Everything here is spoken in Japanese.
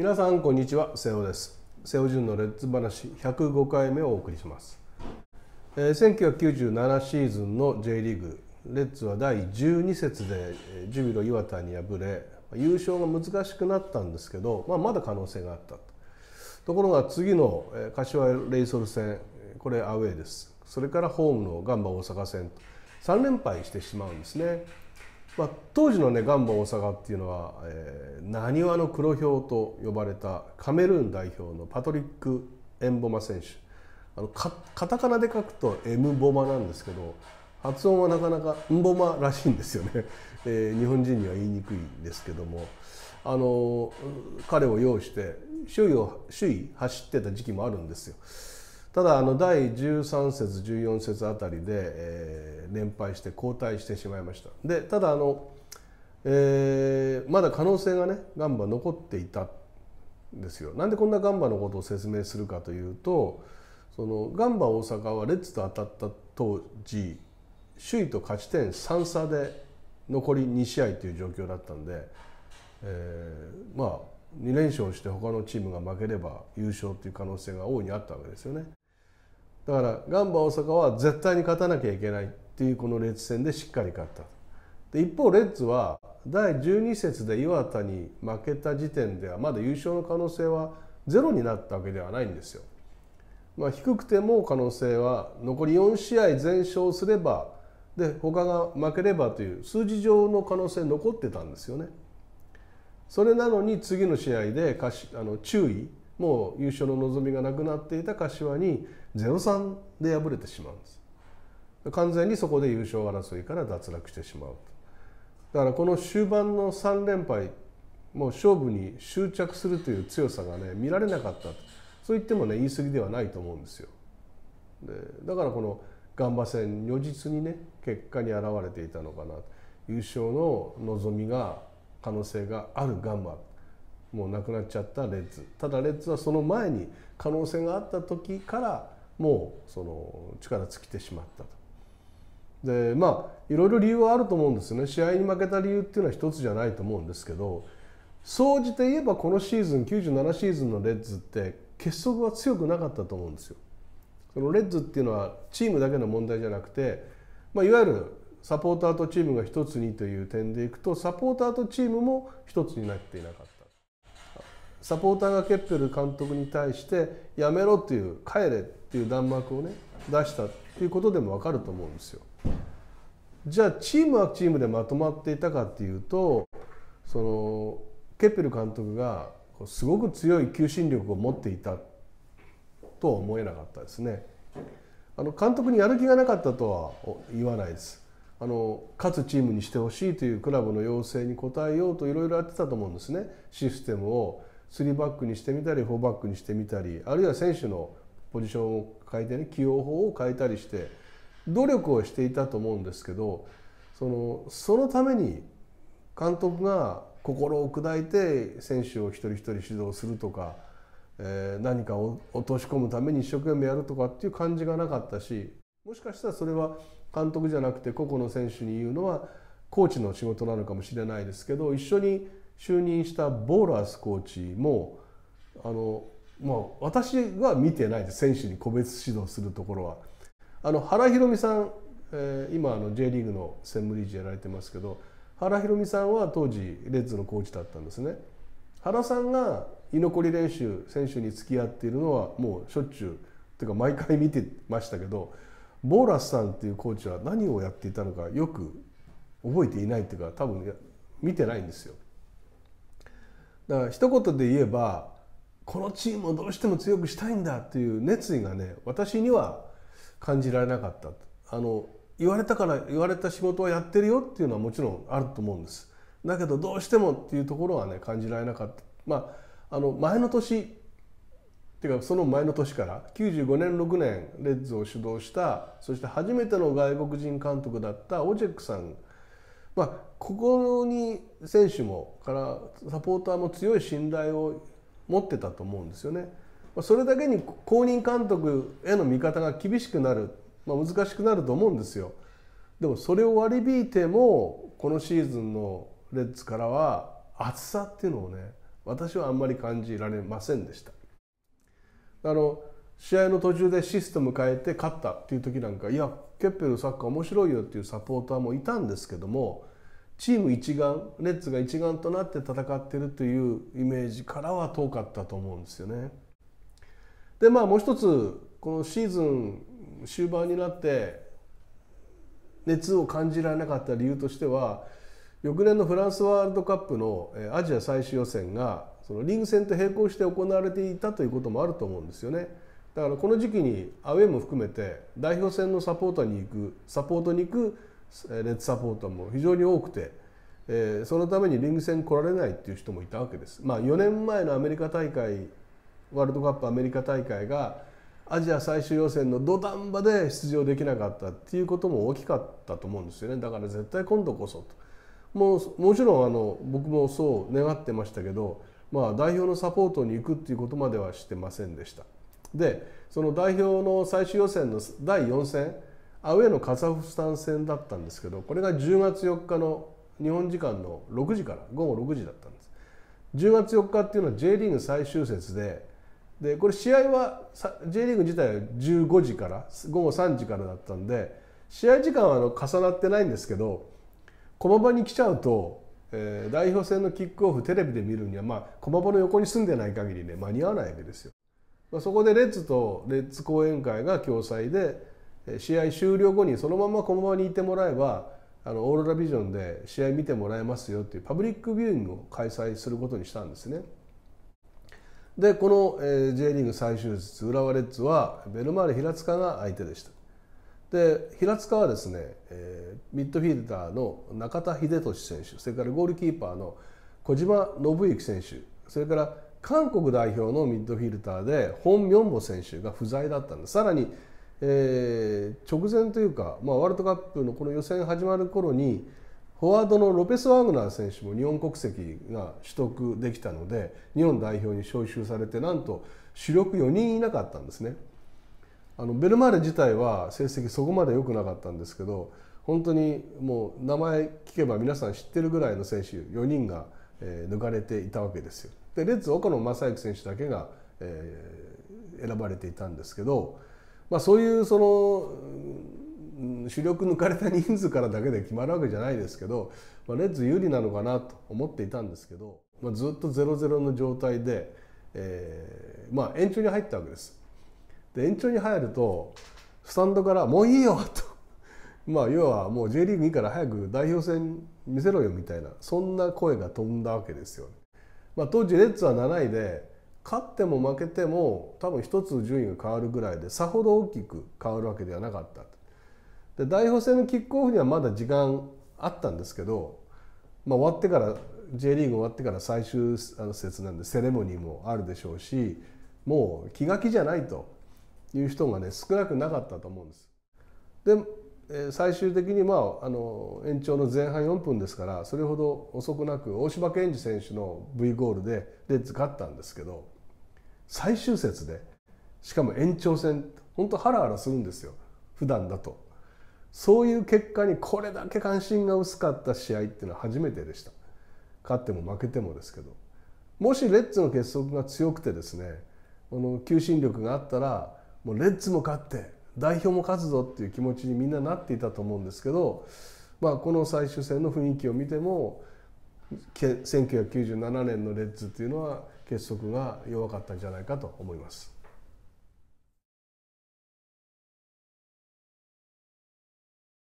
皆さんこんにちは瀬尾です瀬尾純のレッツ話105回目をお送りします、え1997シーズンの J リーグレッツは第12節でジュビロ磐田に敗れ優勝が難しくなったんですけど、まあ、まだ可能性があったところが次の柏レイソル戦これアウェーですそれからホームのガンバ大阪戦3連敗してしまうんですねまあ、当時のねガンバ大阪っていうのはなにわの黒ひょうと呼ばれたカメルーン代表のパトリック・エンボマ選手あのカタカナで書くと「エムボマ」なんですけど発音はなかなか「んぼらしいんですよね、えー、日本人には言いにくいんですけどもあの彼を擁して周囲を周囲走ってた時期もあるんですよ。ただあの第13節14節あたりで、え連敗して後退してしまいましたでただあの、えー、まだ可能性がねガンバ残っていたんですよなんでこんなガンバのことを説明するかというとそのガンバ大阪はレッズと当たった当時首位と勝ち点3差で残り2試合という状況だったんで、えー、まあ2連勝して他のチームが負ければ優勝という可能性が大いにあったわけですよねだからガンバ大阪は絶対に勝たなきゃいけないっていうこのレッズ戦でしっかり勝ったで一方レッズは第12節で岩田に負けた時点ではまだ優勝の可能性はゼロになったわけではないんですよ、まあ、低くても可能性は残り4試合全勝すればで他が負ければという数字上の可能性残ってたんですよねそれなのに次の試合であの注意もう優勝の望みがなくなっていた柏に0-3で敗れてしまうんです完全にそこで優勝争いから脱落してしまうだからこの終盤の3連敗もう勝負に執着するという強さがね見られなかったそう言ってもね言い過ぎではないと思うんですよでだからこのガンバ戦如実にね結果に表れていたのかな優勝の望みが可能性があるガンバもうなくなっちゃったレッズただレッズはその前に可能性があった時からもうその力尽きてしまったとでまあいろいろ理由はあると思うんですよね試合に負けた理由っていうのは一つじゃないと思うんですけど総じて言えばこのシーズン97シーズンのレッズって結束は強くなかったと思うんですよ。そのレッズっていうのはチームだけの問題じゃなくて、まあ、いわゆるサポーターとチームが一つにという点でいくとサポーターとチームも一つになっていなかったサポーターがケッペル監督に対してやめろっていう帰れっていう弾幕をね出したっていうことでも分かると思うんですよ。じゃあチームはチームでまとまっていたかっていうとそのケッペル監督がすごく強い求心力を持っていたとは思えなかったですね。あの監督にやる気がなかったとは言わないです。あの勝つチームにしてほしいというクラブの要請に応えようといろいろやってたと思うんですねシステムを3バックにしてみたり4バックにしてみたりあるいは選手のポジションを変えてね起用法を変えたりして努力をしていたと思うんですけどそのそのために監督が心を砕いて選手を一人一人指導するとか、えー、何かを落とし込むために一生懸命やるとかっていう感じがなかったしもしかしたらそれは監督じゃなくて個々の選手に言うのはコーチの仕事なのかもしれないですけど一緒に就任したボーラースコーチもあのもう私は見てないです選手に個別指導するところは。あの原博美さん、えー、今あの J リーグの専務理事やられてますけど原博美さんは当時レッズのコーチだったんですね。原さんが居残り練習選手に付き合っているのはもうしょっちゅうていうか毎回見てましたけどボーラスさんっていうコーチは何をやっていたのかよく覚えていないっていうか多分見てないんですよ。だから一言で言えばこのチームをどうしても強くしたいんだっていう熱意がね私には感じられなかったあの言われたから言われた仕事はやってるよっていうのはもちろんあると思うんですだけどどうしてもっていうところはね感じられなかったまああの前の年っていうかその前の年から95年6年レッズを主導したそして初めての外国人監督だったオジェックさんまあ、ここに選手もからサポーターも強い信頼を持ってたと思うんですよね。それだけに公認監督への見方が厳しくなる、まあ、難しくなると思うんですよ。でもそれを割り引いてもこのシーズンのレッズからは厚さっていうのをね私はあんまり感じられませんでした。あの試合の途中でシステム変えて勝ったっていう時なんかいやケッペルサッカー面白いよっていうサポーターもいたんですけどもチーム一丸レッツが一丸となって戦ってるというイメージからは遠かったと思うんですよね。でまあもう一つこのシーズン終盤になって熱を感じられなかった理由としては翌年のフランスワールドカップのアジア最終予選がそのリーグ戦と並行して行われていたということもあると思うんですよね。だからこの時期にアウェーも含めて代表戦のサポーターに行くサポートに行くレッツサポーターも非常に多くて、えー、そのためにリング戦来られないっていう人もいたわけです。まあ、4年前のアメリカ大会ワールドカップアメリカ大会がアジア最終予選の土壇場で出場できなかったっていうことも大きかったと思うんですよねだから絶対今度こそともうもちろんあの僕もそう願ってましたけど、まあ、代表のサポートに行くっていうことまではしてませんでしたでその代表の最終予選の第4戦アウェーのカザフスタン戦だったんですけどこれが10月4日の日本時間の6時から午後6時だったんです10月4日っていうのは J リーグ最終節ででこれ試合は J リーグ自体は15時から午後3時からだったんで試合時間はあの重なってないんですけど駒場に来ちゃうと、えー、代表戦のキックオフテレビで見るには、まあ、駒場の横に住んでない限りね間に合わないわけですよ。まあ、そこでレッズとレッズ講演会が共催で試合終了後にそのままこのままにいてもらえばあのオーロラビジョンで試合見てもらえますよっていうパブリックビューイングを開催することにしたんですね。でこの、J リーグ最終日浦和レッズはベルマーレ平塚が相手でした。で平塚はですね、ミッドフィルダーの中田英寿選手それからゴールキーパーの小島信之選手それから韓国代表のミッドフィルダーでホン・ミョンボ選手が不在だったんですさらにえー、直前というか、まあ、ワールドカップのこの予選始まる頃にフォワードのロペス・ワグナー選手も日本国籍が取得できたので日本代表に招集されてなんと主力4人いなかったんですね。あのベルマーレ自体は成績そこまで良くなかったんですけど本当にもう名前聞けば皆さん知ってるぐらいの選手4人が、えー、抜かれていたわけですよ。でレッズ岡野正之選手だけが、えー、選ばれていたんですけど。まあ、そういうその主力抜かれた人数からだけで決まるわけじゃないですけど、まあ、レッズ有利なのかなと思っていたんですけど、まあ、ずっと0-0の状態で、えー、まあ延長に入ったわけです。で延長に入るとスタンドから「もういいよ」と まあ要はもう J リーグいいから早く代表戦見せろよみたいなそんな声が飛んだわけですよ、ね。まあ、当時レッズは7位で勝っても負けても多分一つ順位が変わるぐらいでさほど大きく変わるわけではなかったで代表戦のキックオフにはまだ時間あったんですけど、まあ、終わってから J リーグ終わってから最終節なんでセレモニーもあるでしょうしもう気が気じゃないという人がね少なくなかったと思うんです。で最終的に、まあ、あの延長の前半4分ですからそれほど遅くなく大島健二選手の V ゴールでレッズ勝ったんですけど最終節でしかも延長戦本当ハラハラするんですよ普段だとそういう結果にこれだけ関心が薄かった試合っていうのは初めてでした勝っても負けてもですけどもしレッズの結束が強くてですねこの求心力があったらもうレッズも勝って代表も勝つぞっていう気持ちにみんななっていたと思うんですけど、まあ、この最終戦の雰囲気を見ても1997年のレッズっていうのは結束が弱かったんじゃないかと思います。